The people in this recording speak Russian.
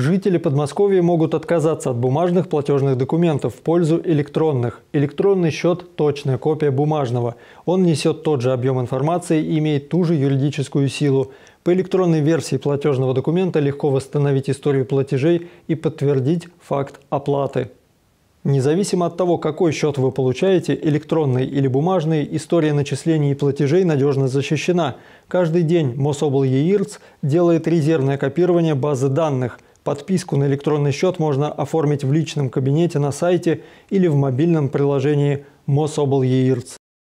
Жители Подмосковья могут отказаться от бумажных платежных документов в пользу электронных. Электронный счет – точная копия бумажного. Он несет тот же объем информации и имеет ту же юридическую силу. По электронной версии платежного документа легко восстановить историю платежей и подтвердить факт оплаты. Независимо от того, какой счет вы получаете, электронный или бумажный, история начислений и платежей надежно защищена. Каждый день Мособл ЕИРЦ делает резервное копирование базы данных – Подписку на электронный счет можно оформить в личном кабинете на сайте или в мобильном приложении Мособльеирц.